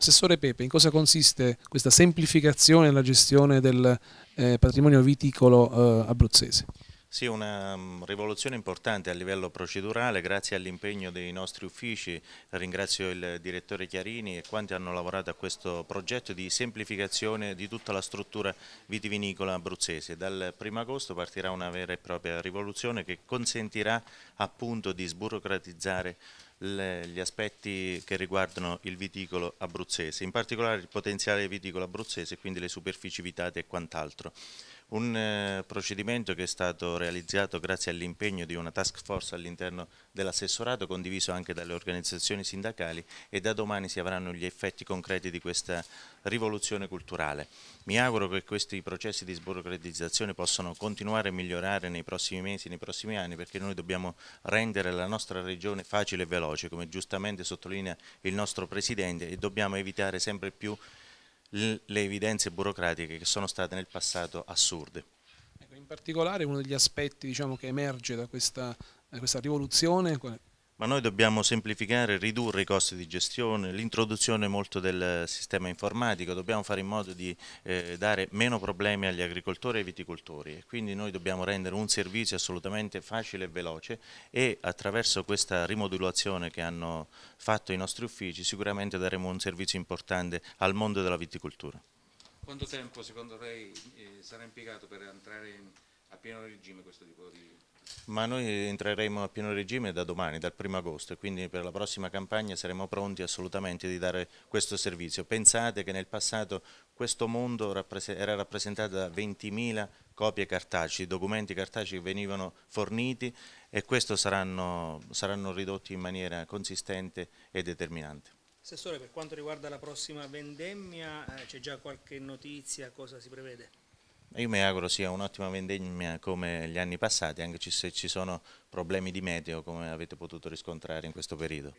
Assessore Pepe, in cosa consiste questa semplificazione nella gestione del eh, patrimonio viticolo eh, abruzzese? Sì, una mm, rivoluzione importante a livello procedurale grazie all'impegno dei nostri uffici, ringrazio il direttore Chiarini e quanti hanno lavorato a questo progetto di semplificazione di tutta la struttura vitivinicola abruzzese. Dal 1 agosto partirà una vera e propria rivoluzione che consentirà appunto di sburocratizzare gli aspetti che riguardano il viticolo abruzzese, in particolare il potenziale viticolo abruzzese, quindi le superfici vitate e quant'altro. Un eh, procedimento che è stato realizzato grazie all'impegno di una task force all'interno dell'assessorato condiviso anche dalle organizzazioni sindacali e da domani si avranno gli effetti concreti di questa rivoluzione culturale. Mi auguro che questi processi di sburocratizzazione possano continuare a migliorare nei prossimi mesi, nei prossimi anni perché noi dobbiamo rendere la nostra regione facile e veloce come giustamente sottolinea il nostro Presidente e dobbiamo evitare sempre più le evidenze burocratiche che sono state nel passato assurde. Ecco, in particolare uno degli aspetti diciamo, che emerge da questa, da questa rivoluzione ma noi dobbiamo semplificare, ridurre i costi di gestione, l'introduzione molto del sistema informatico, dobbiamo fare in modo di eh, dare meno problemi agli agricoltori e ai viticoltori e quindi noi dobbiamo rendere un servizio assolutamente facile e veloce e attraverso questa rimodulazione che hanno fatto i nostri uffici sicuramente daremo un servizio importante al mondo della viticoltura. Quanto tempo secondo lei eh, sarà impiegato per entrare in, a pieno regime questo tipo di... Ma noi entreremo a pieno regime da domani, dal 1 agosto, e quindi per la prossima campagna saremo pronti assolutamente di dare questo servizio. Pensate che nel passato questo mondo era rappresentato da 20.000 copie cartacee, documenti cartacei che venivano forniti e questo saranno, saranno ridotti in maniera consistente e determinante. Assessore, per quanto riguarda la prossima vendemmia, eh, c'è già qualche notizia, cosa si prevede? io mi auguro sia un'ottima vendemmia come gli anni passati, anche se ci sono problemi di meteo come avete potuto riscontrare in questo periodo.